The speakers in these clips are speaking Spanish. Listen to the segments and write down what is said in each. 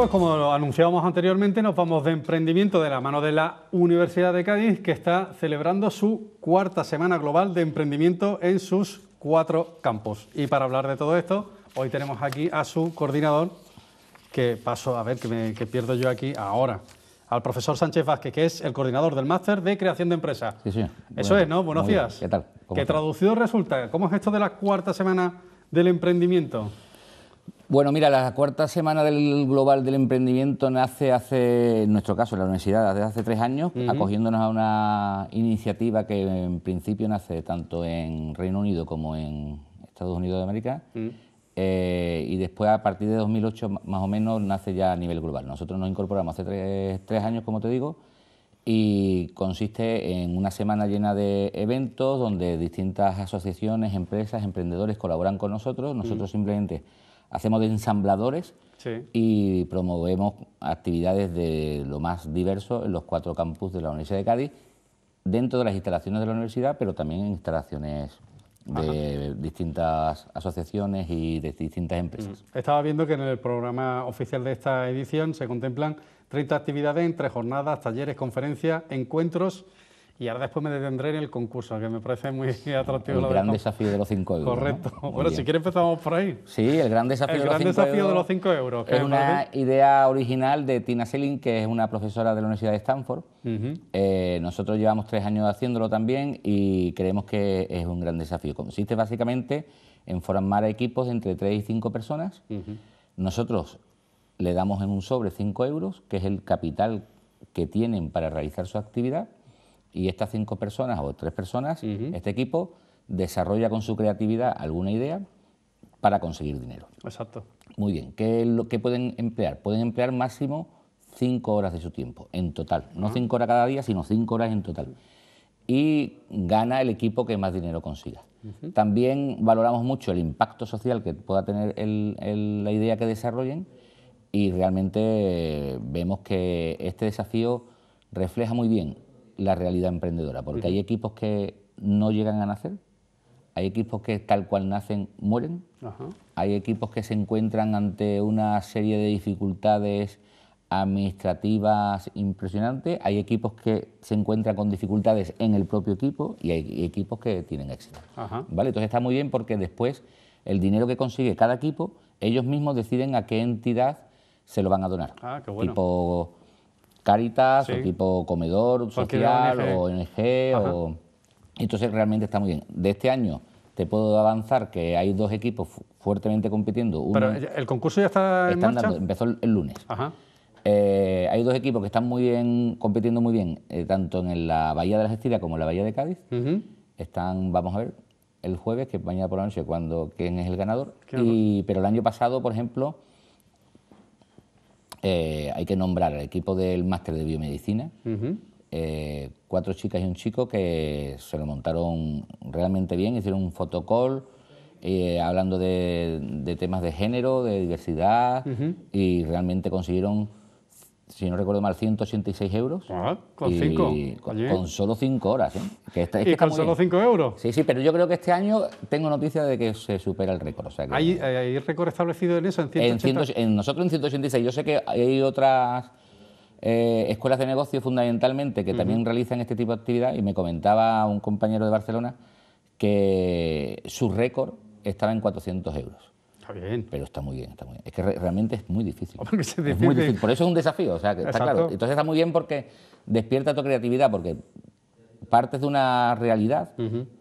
pues como lo anunciábamos anteriormente, nos vamos de emprendimiento de la mano de la Universidad de Cádiz, que está celebrando su cuarta semana global de emprendimiento en sus cuatro campos. Y para hablar de todo esto, hoy tenemos aquí a su coordinador, que paso a ver que, me, pierdo yo aquí ahora al profesor Sánchez Vázquez, que es el coordinador del máster de creación de Empresa. Sí, sí. Eso es, ¿no? Buenos días. ¿Qué tal? Que traducido resulta, ¿cómo es esto de la cuarta semana del emprendimiento? Bueno, mira, la cuarta semana del Global del Emprendimiento nace hace, en nuestro caso, en la universidad, desde hace tres años, acogiéndonos a una iniciativa que en principio nace tanto en Reino Unido como en Estados Unidos de América. Mm. Eh, y después, a partir de 2008, más o menos, nace ya a nivel global. Nosotros nos incorporamos hace tres, años, como te digo, y consiste en una semana llena de eventos donde distintas asociaciones, empresas, emprendedores colaboran con nosotros. Mm. Nosotros simplemente hacemos ensambladores y promovemos actividades de lo más diverso en los cuatro campus de la Universidad de Cádiz, dentro de las instalaciones de la universidad, pero también en instalaciones de distintas asociaciones y de distintas mm. empresas. Estaba viendo que en el programa oficial de esta edición se contemplan 30 actividades entre jornadas, talleres, conferencias, encuentros y ahora después me detendré en el concurso, que me parece muy atractivo. El gran desafío de los 5 euros. Correcto. Bueno, si quieres empezamos por ahí. Sí, el gran desafío, de, los desafío 5 euros. Es una idea original de Tina Selin... que es una profesora de la Universidad de Stanford. Eh, nosotros llevamos tres años haciéndolo también y creemos que es un gran desafío. Consiste básicamente en formar equipos entre 3 y 5 personas. Nosotros le damos en un sobre 5 euros, que es el capital que tienen para realizar su actividad y estas cinco personas o tres personas, este equipo, desarrolla con su creatividad alguna idea para conseguir dinero. Exacto. Muy bien, ¿qué, lo, pueden emplear? Pueden emplear máximo cinco horas de su tiempo, en total. No cinco horas cada día, sino cinco horas en total. Y gana el equipo que más dinero consiga. También valoramos mucho el impacto social que pueda tener la idea que desarrollen y realmente vemos que este desafío refleja muy bien la realidad emprendedora, porque hay equipos que no llegan a nacer, hay equipos que tal cual nacen mueren, hay equipos que se encuentran ante una serie de dificultades administrativas impresionantes, hay equipos que se encuentran con dificultades en el propio equipo y hay equipos que tienen éxito. ¿Vale? Entonces está muy bien porque después el dinero que consigue cada equipo, ellos mismos deciden a qué entidad se lo van a donar. Ah, qué bueno. Caritas, o tipo comedor social, o ONG, o... Entonces realmente está muy bien. De este año te puedo avanzar que hay dos equipos fuertemente compitiendo. Pero el concurso ya está empezó el, lunes. Eh, hay dos equipos que están muy bien, compitiendo muy bien, eh, tanto en la Bahía de la Estrellas como en la Bahía de Cádiz. Están, vamos a ver, el jueves, que mañana por la noche, cuando quién es el ganador. pero el año pasado, por ejemplo, eh, hay que nombrar al equipo del máster de biomedicina, eh, cuatro chicas y un chico que se lo montaron realmente bien, hicieron un fotocall. Eh, hablando de, temas de género, de diversidad, y realmente consiguieron si no recuerdo mal, 186 euros. Ah, con cinco. Con, solo 5 horas. es con solo 5 ¿eh? euros? Sí, sí, pero yo creo que este año tengo noticia de que se supera el récord. ¿Hay, récord establecido en eso? En, en, nosotros en 186. Yo sé que hay otras eh, escuelas de negocio fundamentalmente que también realizan este tipo de actividad y me comentaba un compañero de Barcelona que su récord estaba en 400 euros bien. Pero está muy bien, está muy bien. Es que realmente es muy difícil. Por eso es un desafío, Entonces está muy bien porque despierta tu creatividad, porque partes de una realidad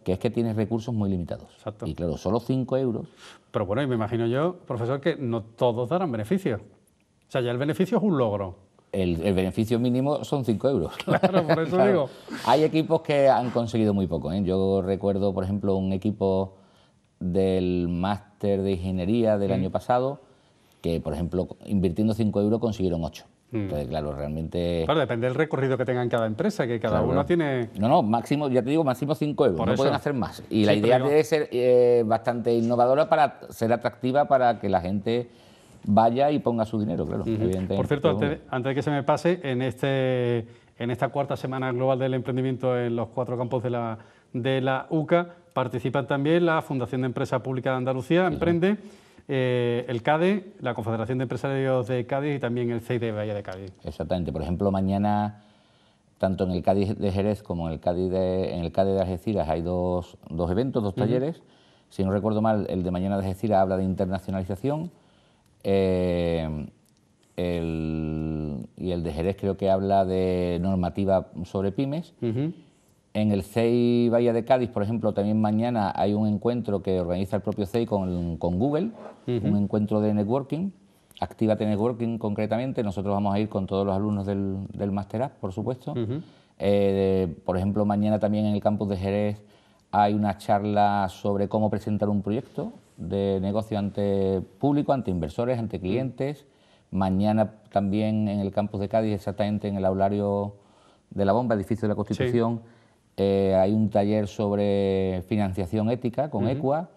que es que tienes recursos muy limitados. Exacto. Y claro, solo 5 euros. Pero bueno, y me imagino yo, profesor, que no todos darán beneficio. O sea, ya el beneficio es un logro. El, beneficio mínimo son 5 euros. Claro, por eso digo. Hay equipos que han conseguido muy poco. ¿eh? Yo recuerdo, por ejemplo, un equipo del más de ingeniería del mm. año pasado, que por ejemplo invirtiendo 5 euros consiguieron 8. Mm. Entonces, claro, realmente... Claro, depende del recorrido que tengan cada empresa, que cada uno tiene... No, no, máximo, ya te digo, máximo 5 euros, no pueden hacer más. Y la idea debe ser eh, bastante innovadora para ser atractiva para que la gente vaya y ponga su dinero, claro. Por cierto, antes, antes, de que se me pase, en, este, en esta cuarta semana global del emprendimiento en los cuatro campos de la, de la UCA, Participan también la Fundación de Empresa Pública de Andalucía, Emprende, eh, el CADE, la Confederación de Empresarios de Cádiz y también el CEI de Bahía de Cádiz. Exactamente. Por ejemplo, mañana, tanto en el Cádiz de Jerez como en el Cádiz de, en el Cádiz de Algeciras hay dos, eventos, dos talleres. Si no recuerdo mal, el de mañana de Algeciras habla de internacionalización. Eh, y el de Jerez creo que habla de normativa sobre pymes. En el CEI Bahía de Cádiz, por ejemplo, también mañana hay un encuentro que organiza el propio CEI con, Google, un encuentro de networking, Actívate Networking concretamente. Nosotros vamos a ir con todos los alumnos del, Master App, por supuesto. Eh, por ejemplo, mañana también en el campus de Jerez hay una charla sobre cómo presentar un proyecto de negocio ante público, ante inversores, ante clientes. Mañana también en el campus de Cádiz, exactamente en el aulario de la bomba, edificio de la Constitución. Eh, hay un taller sobre financiación ética con ECUA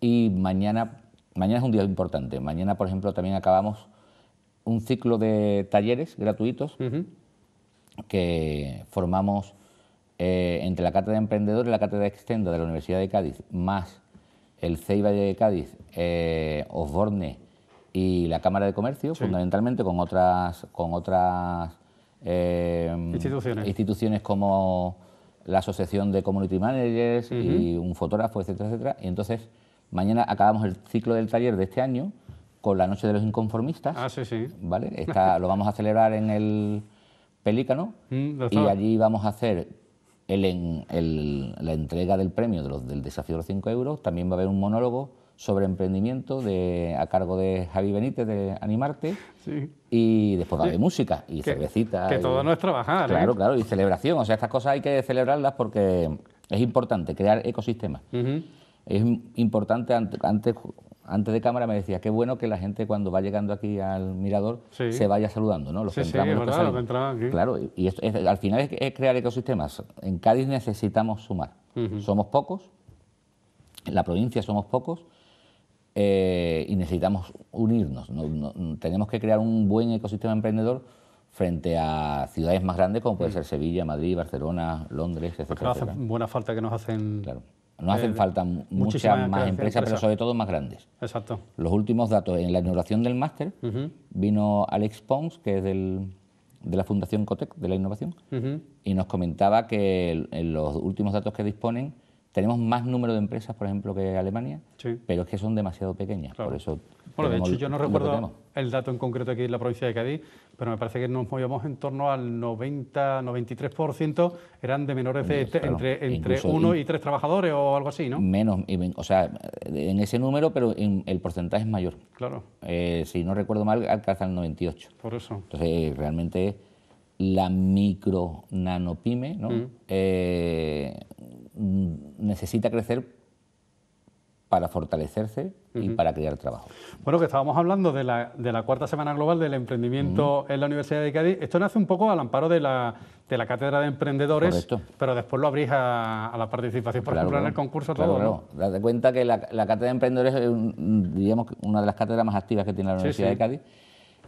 y mañana, mañana es un día importante. Mañana, por ejemplo, también acabamos un ciclo de talleres gratuitos que formamos eh, entre la Cátedra de Emprendedores y la Cátedra Extenda de la Universidad de Cádiz, más el CEIBA de Cádiz, eh, Osborne y la Cámara de Comercio, fundamentalmente con otras, con otras instituciones. instituciones como la asociación de community managers y un fotógrafo, etcétera, etcétera. Y entonces mañana acabamos el ciclo del taller de este año con la noche de los inconformistas. Ah, sí, sí. ¿Vale? Esta, lo vamos a celebrar en el Pelícano mm, y allí vamos a hacer el, el, la entrega del premio de los, del desafío de los 5 euros. También va a haber un monólogo sobre emprendimiento de, a cargo de Javi Benítez de Animarte. Y después va de música y cervecita. Que todo no es trabajar. ¿eh? Claro, claro, y celebración. O sea, estas cosas hay que celebrarlas porque es importante crear ecosistemas. Es importante, antes, antes de cámara me decía, qué bueno que la gente cuando va llegando aquí al mirador se vaya saludando, ¿no? Los que entramos, sí, verdad, que aquí. Claro, y al final es, crear ecosistemas. En Cádiz necesitamos sumar. Somos pocos, en la provincia somos pocos, eh, y necesitamos unirnos. tenemos que crear un buen ecosistema emprendedor frente a ciudades más grandes como puede mm. ser Sevilla, Madrid, Barcelona, Londres, etc. nos buena falta que nos hacen. Claro. Nos hacen falta muchas más empresas, pero sobre todo más grandes. Exacto. Los últimos datos, en la inauguración del máster, vino Alex Pons, que es del, de la Fundación Cotec, de la Innovación, y nos comentaba que en los últimos datos que disponen, tenemos más número de empresas, por ejemplo, que Alemania, pero es que son demasiado pequeñas. Por eso bueno, de hecho, yo no recuerdo el dato en concreto aquí en la provincia de Cádiz, pero me parece que nos movíamos en torno al 90-93% eran de menores de entre, entre uno y, tres trabajadores o algo así, ¿no? Menos, o sea, en ese número, pero en el porcentaje es mayor. Claro. Eh, si no recuerdo mal, alcanza el 98. Por eso. Entonces, realmente la micro nanopyme mm. eh, necesita crecer para fortalecerse y para crear trabajo. Bueno, que estábamos hablando de la, de la cuarta semana global del emprendimiento en la Universidad de Cádiz. Esto nace un poco al amparo de la, Cátedra de Emprendedores, pero después lo abrís a, la participación, por ejemplo, en el concurso. Claro, todo, cuenta que la, Cátedra de Emprendedores es, una de las cátedras más activas que tiene la Universidad de Cádiz.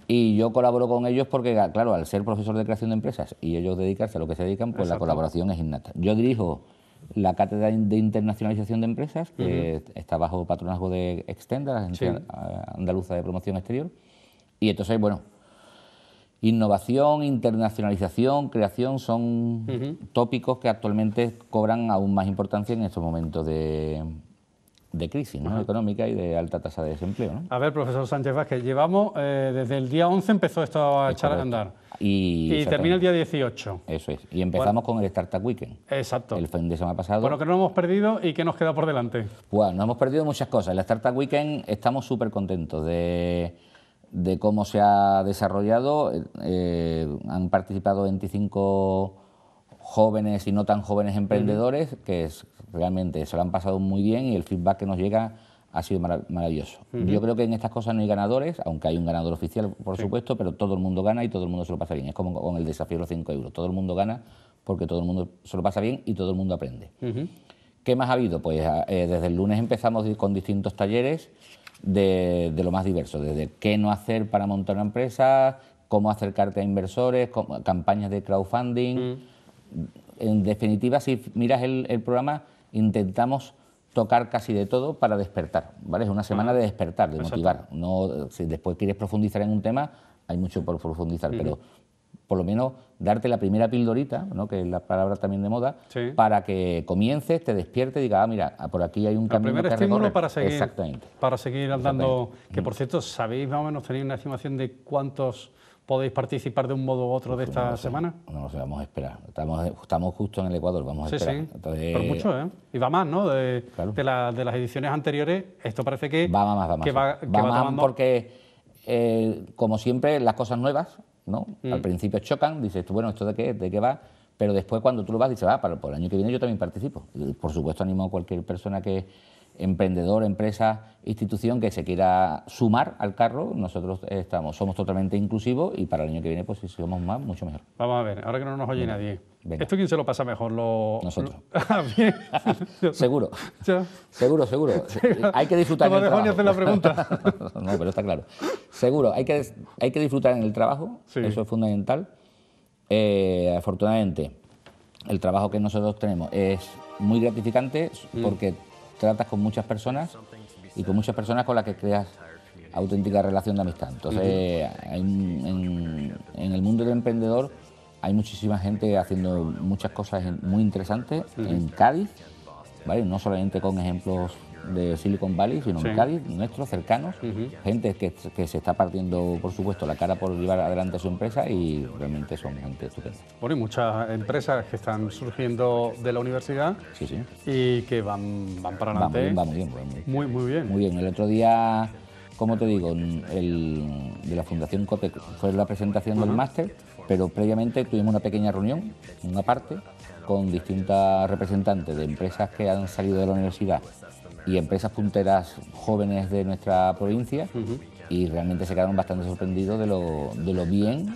Y yo colaboro con ellos porque, claro, al ser profesor de creación de empresas y ellos dedicarse a lo que se dedican, pues la colaboración es innata. Yo dirijo la cátedra de internacionalización de empresas, que está bajo patronazgo de Extenda, la Agencia Andaluza de Promoción Exterior. Y entonces, bueno, innovación, internacionalización, creación son tópicos que actualmente cobran aún más importancia en estos momentos de, de crisis económica y de alta tasa de desempleo. A ver, profesor Sánchez Vázquez, llevamos eh, desde el día 11 empezó esto a echar a andar. Y, termina el día 18. Eso es. Y empezamos con el Startup Weekend. Exacto. El fin de semana pasado. Bueno, que no hemos perdido y qué nos queda por delante. Bueno, no hemos perdido muchas cosas. El Startup Weekend estamos súper contentos de, cómo se ha desarrollado. Eh, han participado 25 jóvenes y no tan jóvenes emprendedores que es realmente se lo han pasado muy bien y el feedback que nos llega ha sido maravilloso. Yo creo que en estas cosas no hay ganadores, aunque hay un ganador oficial, por supuesto, pero todo el mundo gana y todo el mundo se lo pasa bien. Es como con el desafío de los 5 euros. Todo el mundo gana porque todo el mundo se lo pasa bien y todo el mundo aprende. ¿Qué más ha habido? Pues ah, eh, desde el lunes empezamos con distintos talleres de, lo más diverso, desde qué no hacer para montar una empresa, cómo acercarte a inversores, campañas de crowdfunding. En definitiva, si miras el programa, intentamos tocar casi de todo para despertar, ¿vale? Es una semana de despertar, de motivar. No, si después quieres profundizar en un tema, hay mucho por profundizar, pero por lo menos darte la primera pildorita, ¿no? que es la palabra también de moda, para que comiences, te despiertes y digas, ah, mira, ah, por aquí hay un camino primer que estímulo para seguir, Exactamente. para seguir andando, que por cierto, ¿sabéis más o menos, tenéis una estimación de cuántos podéis participar de un modo u otro de pues esta semana? No lo sé, vamos a esperar. Estamos, justo en el Ecuador, vamos a esperar. Sí, Por mucho, ¿eh? Y va más, ¿no? De, las ediciones anteriores, esto parece que va más, va más. va, va, más porque, eh, como siempre, las cosas nuevas, ¿no? Mm. Al principio chocan, dices bueno, ¿esto de qué, de qué va? Pero después, cuando tú lo vas, dices, va, ah, para, el año que viene yo también participo. por supuesto, animo a cualquier persona que emprendedor, empresa, institución que se quiera sumar al carro, nosotros estamos, somos totalmente inclusivos y para el año que viene, pues si somos más, mucho mejor. Vamos a ver, ahora que no nos oye nadie. ¿Esto quién se lo pasa mejor? Lo... Nosotros. Ah, seguro. seguro. Seguro, hay que disfrutar no en el trabajo. hacer la pregunta. no, pero está claro. Seguro, hay que, hay que disfrutar en el trabajo, eso es fundamental. Eh, afortunadamente, el trabajo que nosotros tenemos es muy gratificante mm. porque tratas con muchas personas y con muchas personas con las que creas auténtica relación de amistad. Entonces, en, en, el mundo del emprendedor hay muchísima gente haciendo muchas cosas muy interesantes en Cádiz, ¿vale? no solamente con ejemplos de Silicon Valley, sino en Cádiz, nuestros cercanos, gente que, se está partiendo, por supuesto, la cara por llevar adelante su empresa y realmente son gente estupenda. Bueno, y muchas empresas que están surgiendo de la universidad y que van, para adelante. muy bien, muy bien. Muy, bien. El otro día como te digo, el, de la Fundación COPEC fue la presentación del máster, pero previamente tuvimos una pequeña reunión, una parte, con distintas representantes de empresas que han salido de la universidad y empresas punteras jóvenes de nuestra provincia y realmente se quedaron bastante sorprendidos de lo, bien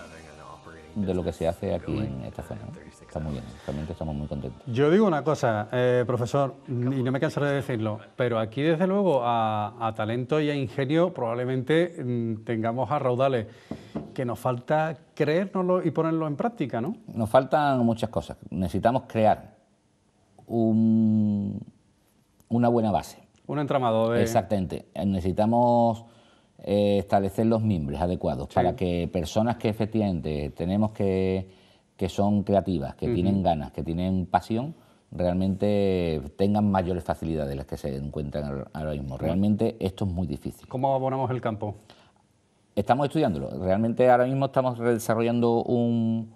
de lo que se hace aquí en esta zona. Está muy bien, realmente estamos muy contentos. Yo digo una cosa, eh, profesor, y no me cansaré de decirlo, pero aquí desde luego a, talento y a ingenio probablemente mm, tengamos a raudales, que nos falta creérnoslo y ponerlo en práctica, ¿no? Nos faltan muchas cosas. Necesitamos crear un una buena base. Un entramado de... Exactamente. Eh, necesitamos eh, establecer los mimbres adecuados para que personas que efectivamente tenemos que, que son creativas, que tienen ganas, que tienen pasión, realmente tengan mayores facilidades las que se encuentran ahora mismo. Realmente esto es muy difícil. ¿Cómo abonamos el campo? Estamos estudiándolo. Realmente ahora mismo estamos desarrollando un,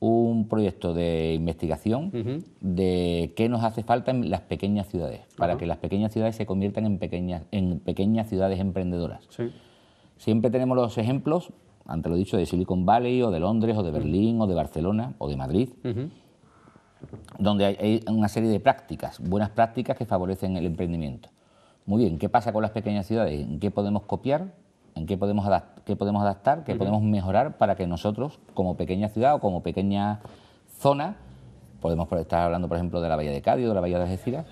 un proyecto de investigación de qué nos hace falta en las pequeñas ciudades, para que las pequeñas ciudades se conviertan en pequeñas, en pequeñas ciudades emprendedoras. Siempre tenemos los ejemplos, ante lo dicho, de Silicon Valley o de Londres o de Berlín o de Barcelona o de Madrid, donde hay una serie de prácticas, buenas prácticas que favorecen el emprendimiento. Muy bien, ¿qué pasa con las pequeñas ciudades? ¿En qué podemos copiar? en qué podemos, adaptar, qué podemos adaptar, qué podemos mejorar para que nosotros, como pequeña ciudad o como pequeña zona, podemos estar hablando, por ejemplo, de la Bahía de Cádiz o de la Bahía de Algeciras,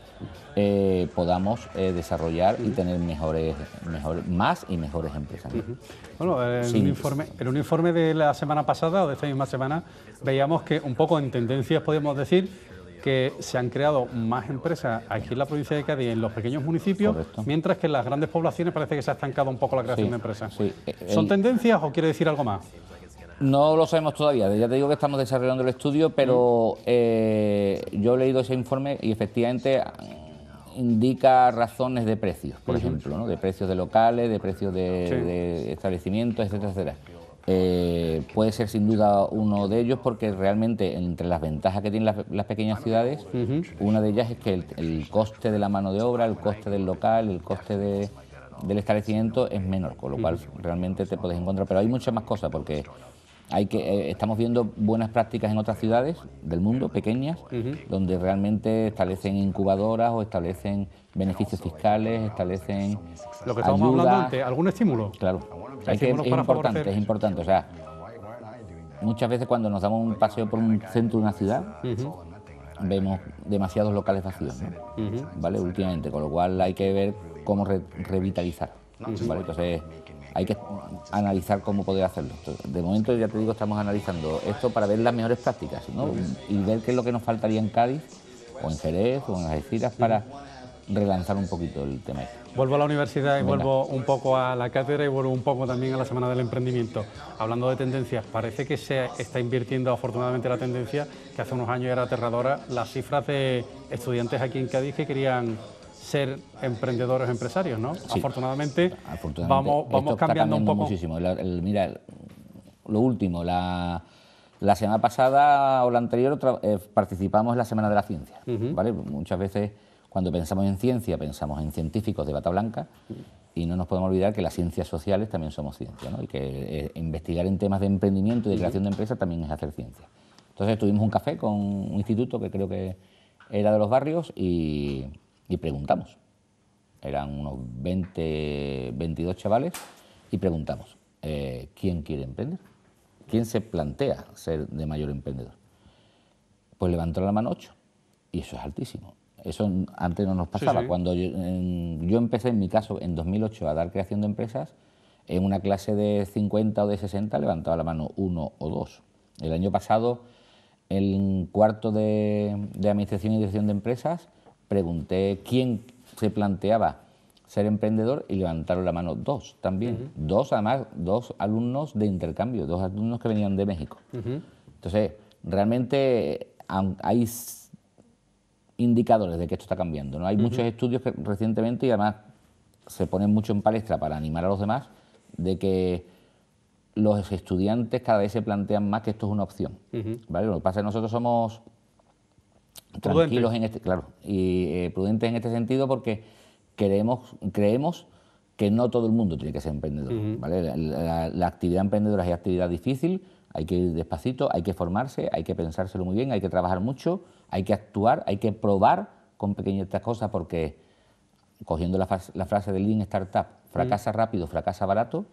eh, podamos eh, desarrollar y tener mejores, mejor, más y mejores empresas. Bueno, en, un informe, en un informe de la semana pasada o de esta misma semana, veíamos que un poco en tendencias, podemos decir, que se han creado más empresas aquí en la provincia de Cádiz, en los pequeños municipios, mientras que en las grandes poblaciones parece que se ha estancado un poco la creación de empresas. Eh, eh, ¿Son tendencias o quiere decir algo más? No lo sabemos todavía, ya te digo que estamos desarrollando el estudio, pero mm. eh, yo he leído ese informe y efectivamente mm, indica razones de precios, por ejemplo, de precios de locales, de precios de establecimientos, etcétera, etcétera eh, puede ser sin duda uno de ellos porque realmente entre las ventajas que tienen las, pequeñas ciudades, una de ellas es que el, coste de la mano de obra, el coste del local, el coste de, del establecimiento es menor, con lo cual realmente te puedes encontrar. Pero hay muchas más cosas porque hay que, eh, estamos viendo buenas prácticas en otras ciudades del mundo, pequeñas, donde realmente establecen incubadoras o establecen beneficios fiscales, establecen Lo algún estímulo. Claro, es importante, es importante. O sea, muchas veces cuando nos damos un paseo por un centro de una ciudad, vemos demasiados locales vacíos, ¿vale? Últimamente, con lo cual hay que ver cómo revitalizar hay que analizar cómo poder hacerlo. De momento, ya te digo, estamos analizando esto para ver las mejores prácticas ¿no? y ver qué es lo que nos faltaría en Cádiz, o en Jerez, o en las Algeciras, para relanzar un poquito el tema. Este. Vuelvo a la universidad y vuelvo un poco a la cátedra y vuelvo un poco también a la Semana del Emprendimiento. Hablando de tendencias, parece que se está invirtiendo afortunadamente la tendencia que hace unos años era aterradora, las cifras de estudiantes aquí en Cádiz que querían ser emprendedores empresarios, ¿no? Afortunadamente, vamos, vamos cambiando, un poco. Muchísimo. mira, lo último, la, la, semana pasada o la anterior eh, participamos en la Semana de la Ciencia, ¿vale? Muchas veces cuando pensamos en ciencia, pensamos en científicos de bata blanca y no nos podemos olvidar que las ciencias sociales también somos ciencia, ¿no? Y que eh, investigar en temas de emprendimiento y de creación de empresas también es hacer ciencia. Entonces tuvimos un café con un instituto que creo que era de los barrios y y preguntamos. Eran unos 20, 22 chavales y preguntamos, eh, ¿quién quiere emprender? ¿Quién se plantea ser de mayor emprendedor? Pues levantó la mano 8 y eso es altísimo. Eso antes no nos pasaba. Cuando yo, empecé, en mi caso, en 2008 a dar creación de empresas, en una clase de 50 o de 60 levantaba la mano uno o dos. El año pasado, el cuarto de, de Administración y Dirección de Empresas, pregunté quién se planteaba ser emprendedor y levantaron la mano dos también. Dos, además, dos alumnos de intercambio, dos alumnos que venían de México. Entonces, realmente hay indicadores de que esto está cambiando. ¿no? Hay muchos estudios que recientemente, y además se ponen mucho en palestra para animar a los demás, de que los estudiantes cada vez se plantean más que esto es una opción. ¿vale? Lo que pasa es que nosotros somos tranquilos en este, claro, y eh, prudentes en este sentido porque queremos, creemos que no todo el mundo tiene que ser emprendedor. la, actividad emprendedora es actividad difícil, hay que ir despacito, hay que formarse, hay que pensárselo muy bien, hay que trabajar mucho, hay que actuar, hay que probar con pequeñitas cosas porque cogiendo la, frase del Lean Startup, fracasa rápido, fracasa barato,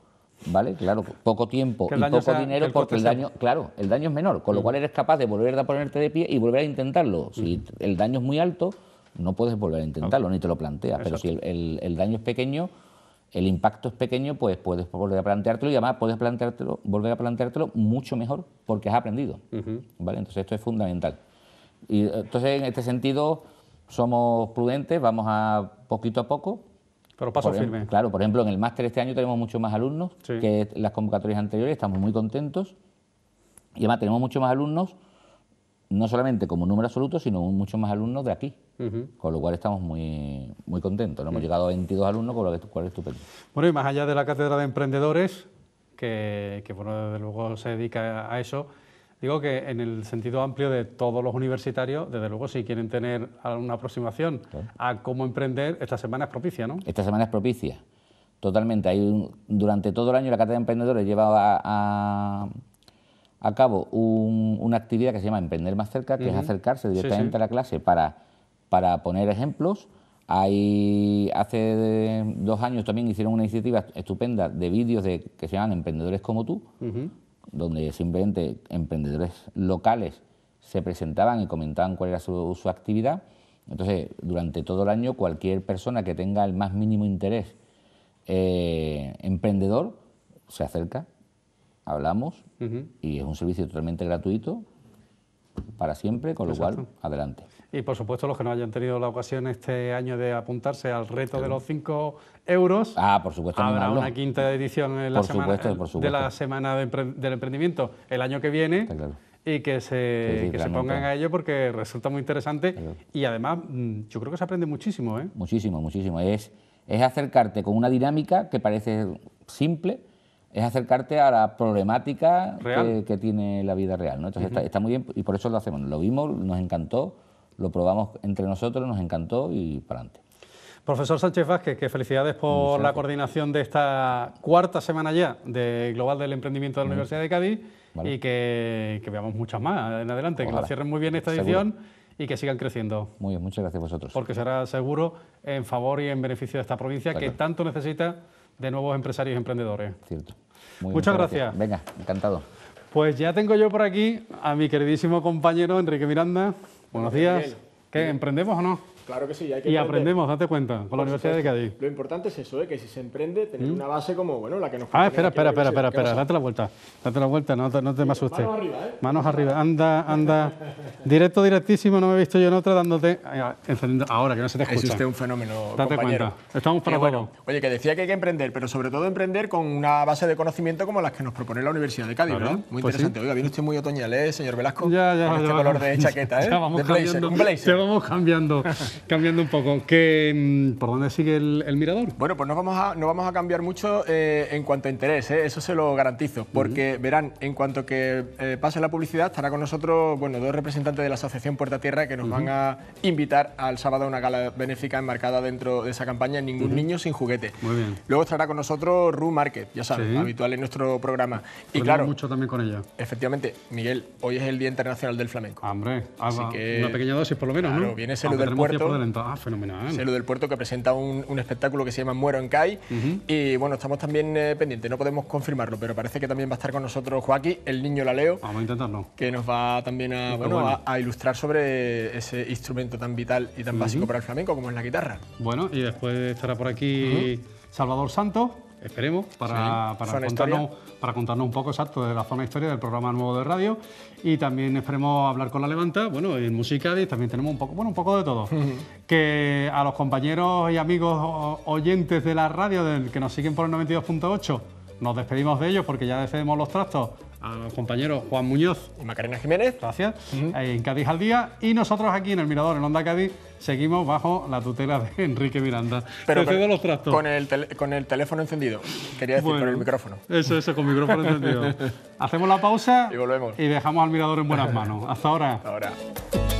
¿Vale? Claro, poco tiempo y poco dinero porque el daño, claro, el daño es menor, con lo mm. cual eres capaz de volver a ponerte de pie y volver a intentarlo. Mm. Si el daño es muy alto, no puedes volver a intentarlo, ah. ni te lo planteas. Pero si el, daño es pequeño, el impacto es pequeño, pues puedes volver a planteártelo y además puedes planteártelo, volver a planteártelo mucho mejor porque has aprendido. ¿Vale? Entonces esto es fundamental. Y eh, entonces en este sentido somos prudentes, vamos a poquito a poco pero paso firme. claro, por ejemplo, en el máster este año tenemos muchos más alumnos que las convocatorias anteriores, estamos muy contentos. Y además tenemos muchos más alumnos, no solamente como número absoluto, sino muchos más alumnos de aquí. Con lo cual estamos muy, muy contentos. Hemos llegado a 22 alumnos, con lo cual es estupendo. Bueno, y más allá de la cátedra de emprendedores, que, que bueno, desde luego se dedica a eso, Digo que en el sentido amplio de todos los universitarios, desde luego, si quieren tener alguna aproximación a cómo emprender, esta semana es propicia, ¿no? Esta semana es propicia, totalmente. durante todo el año la Cátedra de Emprendedores lleva a, cabo una actividad que se llama Emprender más cerca, que es acercarse directamente a la clase para, para poner ejemplos. Hay, hace dos años también hicieron una iniciativa estupenda de vídeos que se llaman Emprendedores como tú, donde simplemente emprendedores locales se presentaban y comentaban cuál era su, actividad. Entonces, durante todo el año, cualquier persona que tenga el más mínimo interés eh, emprendedor se acerca, hablamos y es un servicio totalmente gratuito para siempre, con lo cual, adelante y por supuesto los que no hayan tenido la ocasión este año de apuntarse al reto de los 5 euros. Ah, por supuesto. Habrá una quinta edición de la Semana del Emprendimiento el año que viene. Y que se, pongan a ello porque resulta muy interesante y además mm, yo creo que se aprende muchísimo. ¿eh? Muchísimo, muchísimo. Es, es acercarte con una dinámica que parece simple, es acercarte a la problemática que, que, tiene la vida real. Entonces está, muy bien y por eso lo hacemos. Lo vimos, nos encantó lo probamos entre nosotros, nos encantó y para adelante. Profesor Sánchez Vázquez, que felicidades por la coordinación de esta cuarta semana ya de Global del Emprendimiento de la Universidad de Cádiz y que, veamos muchas más en adelante, que la cierren muy bien esta edición. y que sigan creciendo. Muy bien, muchas gracias a vosotros. Porque será seguro en favor y en beneficio de esta provincia que tanto necesita de nuevos empresarios y emprendedores. Cierto. muchas gracias. gracias. Venga, encantado. Pues ya tengo yo por aquí a mi queridísimo compañero Enrique Miranda. Buenos días. emprendemos o no? Claro que sí, hay que Y aprendemos, date cuenta, con Por la Universidad de Cádiz. Lo importante es eso, ¿eh? que si se emprende, tener ¿Mm? una base como, bueno, la que nos... Ah, espera, espera, espera, espera, date la vuelta, date la vuelta, no te, no te me asustes. Manos arriba, ¿eh? Manos arriba, anda, anda, directo, directísimo, no me he visto yo en otra dándote... Eh, ahora, que no se te escucha. Es usted un fenómeno, Date compañero. cuenta, estamos para bueno, Oye, que decía que hay que emprender, pero sobre todo emprender con una base de conocimiento como las que nos propone la Universidad de Cádiz, ¿verdad? Muy pues interesante. Oiga, viene usted muy otoñal, ¿eh, señor Velasco? Ya, ya, ya, este color de chaqueta, ¿eh? vamos cambiando. Un blazer. vamos cambiando. cambiando un poco. Mm, ¿Por dónde sigue el, mirador? Bueno, pues no vamos a, no vamos a cambiar mucho eh, en cuanto a interés, eh, eso se lo garantizo, porque verán, en cuanto que eh, pase la publicidad, estará con nosotros bueno, dos representantes de la Asociación Puerta Tierra que nos van a invitar al sábado a una gala benéfica enmarcada dentro de esa campaña Ningún Niño Sin Juguete. Muy bien. Luego estará con nosotros Ru Market, ya sabes, habitual en nuestro programa. y pues claro, mucho también con ella. Efectivamente, Miguel, hoy es el Día Internacional del Flamenco. Hombre, así que, una pequeña dosis por lo menos, claro, viene ese del puerto del ah, fenomenal. del puerto que presenta un, espectáculo que se llama Muero en Kai Y bueno, estamos también eh, pendientes, no podemos confirmarlo, pero parece que también va a estar con nosotros Joaquín, el niño la Leo Vamos a intentarlo. Que nos va también a, ilustrar sobre ese instrumento tan vital y tan básico para el flamenco como es la guitarra. Bueno, y después estará por aquí Salvador Santos esperemos, para, para, contarnos, para contarnos un poco exacto de la zona historia del programa nuevo de radio. Y también esperemos hablar con la Levanta, bueno, en y también tenemos un poco, bueno, un poco de todo. que a los compañeros y amigos oyentes de la radio del que nos siguen por el 92.8, nos despedimos de ellos porque ya despedimos los tractos a los compañeros Juan Muñoz y Macarena Jiménez. Gracias. En Cádiz al día. Y nosotros aquí en el Mirador, en Onda Cádiz, seguimos bajo la tutela de Enrique Miranda. Pero los Con el, teléfono encendido. Quería decir, con el micrófono. Eso, eso, con micrófono encendido. Hacemos la pausa y volvemos. Y dejamos al Mirador en buenas manos. Hasta ahora. Hasta ahora.